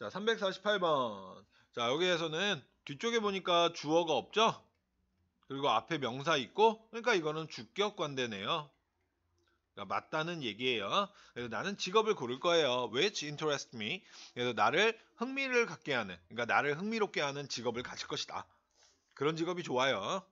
자, 348번. 자, 여기에서는 뒤쪽에 보니까 주어가 없죠? 그리고 앞에 명사 있고, 그러니까 이거는 주격 관대네요. 그러니까 맞다는 얘기예요. 그래서 나는 직업을 고를 거예요. Which interest s me? 그래서 나를 흥미를 갖게 하는, 그러니까 나를 흥미롭게 하는 직업을 가질 것이다. 그런 직업이 좋아요.